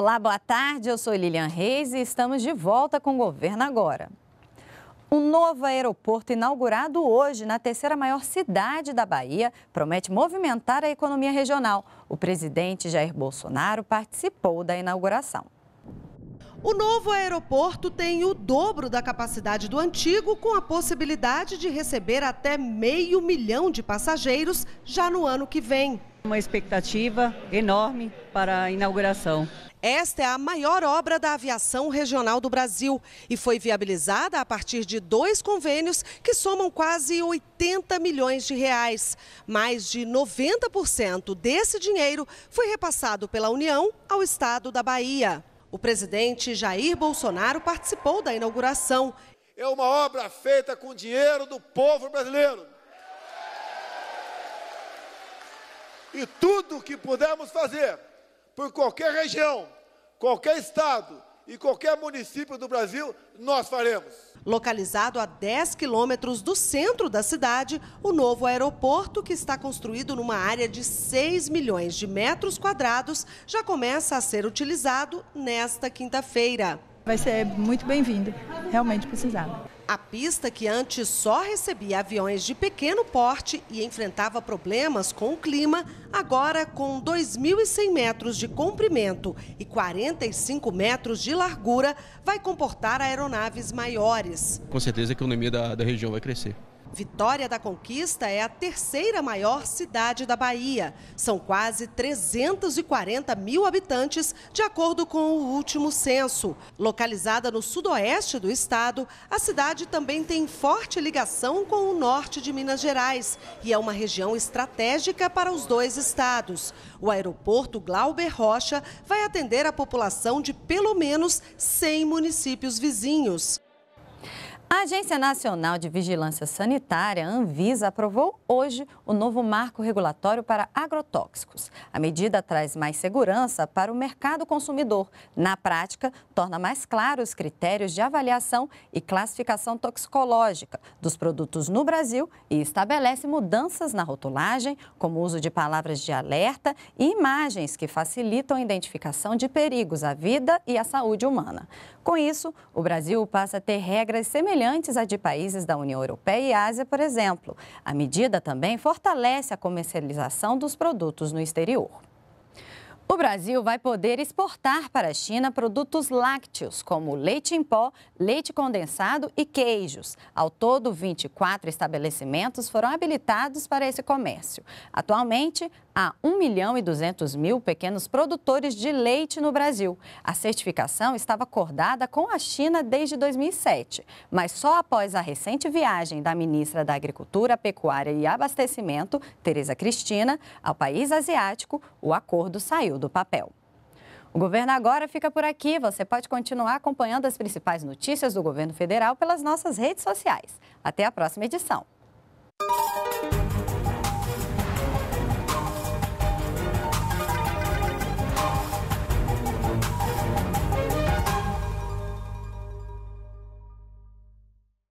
Olá, boa tarde. Eu sou Lilian Reis e estamos de volta com o Governo Agora. Um novo aeroporto inaugurado hoje na terceira maior cidade da Bahia promete movimentar a economia regional. O presidente Jair Bolsonaro participou da inauguração. O novo aeroporto tem o dobro da capacidade do antigo, com a possibilidade de receber até meio milhão de passageiros já no ano que vem. Uma expectativa enorme para a inauguração. Esta é a maior obra da aviação regional do Brasil e foi viabilizada a partir de dois convênios que somam quase 80 milhões de reais. Mais de 90% desse dinheiro foi repassado pela União ao Estado da Bahia. O presidente Jair Bolsonaro participou da inauguração. É uma obra feita com dinheiro do povo brasileiro. E tudo que pudermos fazer por qualquer região, qualquer estado e qualquer município do Brasil, nós faremos. Localizado a 10 quilômetros do centro da cidade, o novo aeroporto, que está construído numa área de 6 milhões de metros quadrados, já começa a ser utilizado nesta quinta-feira. Vai ser muito bem-vindo, realmente precisava. A pista que antes só recebia aviões de pequeno porte e enfrentava problemas com o clima, agora com 2.100 metros de comprimento e 45 metros de largura, vai comportar aeronaves maiores. Com certeza a economia da, da região vai crescer. Vitória da Conquista é a terceira maior cidade da Bahia. São quase 340 mil habitantes, de acordo com o último censo. Localizada no sudoeste do estado, a cidade também tem forte ligação com o norte de Minas Gerais e é uma região estratégica para os dois estados. O aeroporto Glauber Rocha vai atender a população de pelo menos 100 municípios vizinhos. A Agência Nacional de Vigilância Sanitária, Anvisa, aprovou hoje o novo marco regulatório para agrotóxicos. A medida traz mais segurança para o mercado consumidor. Na prática, torna mais claros os critérios de avaliação e classificação toxicológica dos produtos no Brasil e estabelece mudanças na rotulagem, como o uso de palavras de alerta e imagens que facilitam a identificação de perigos à vida e à saúde humana. Com isso, o Brasil passa a ter regras semelhantes semelhantes à de países da União Europeia e Ásia, por exemplo. A medida também fortalece a comercialização dos produtos no exterior. O Brasil vai poder exportar para a China produtos lácteos, como leite em pó, leite condensado e queijos. Ao todo, 24 estabelecimentos foram habilitados para esse comércio. Atualmente, a 1 milhão e 200 mil pequenos produtores de leite no Brasil. A certificação estava acordada com a China desde 2007, mas só após a recente viagem da ministra da Agricultura, Pecuária e Abastecimento, Tereza Cristina, ao país asiático, o acordo saiu do papel. O governo agora fica por aqui. Você pode continuar acompanhando as principais notícias do governo federal pelas nossas redes sociais. Até a próxima edição.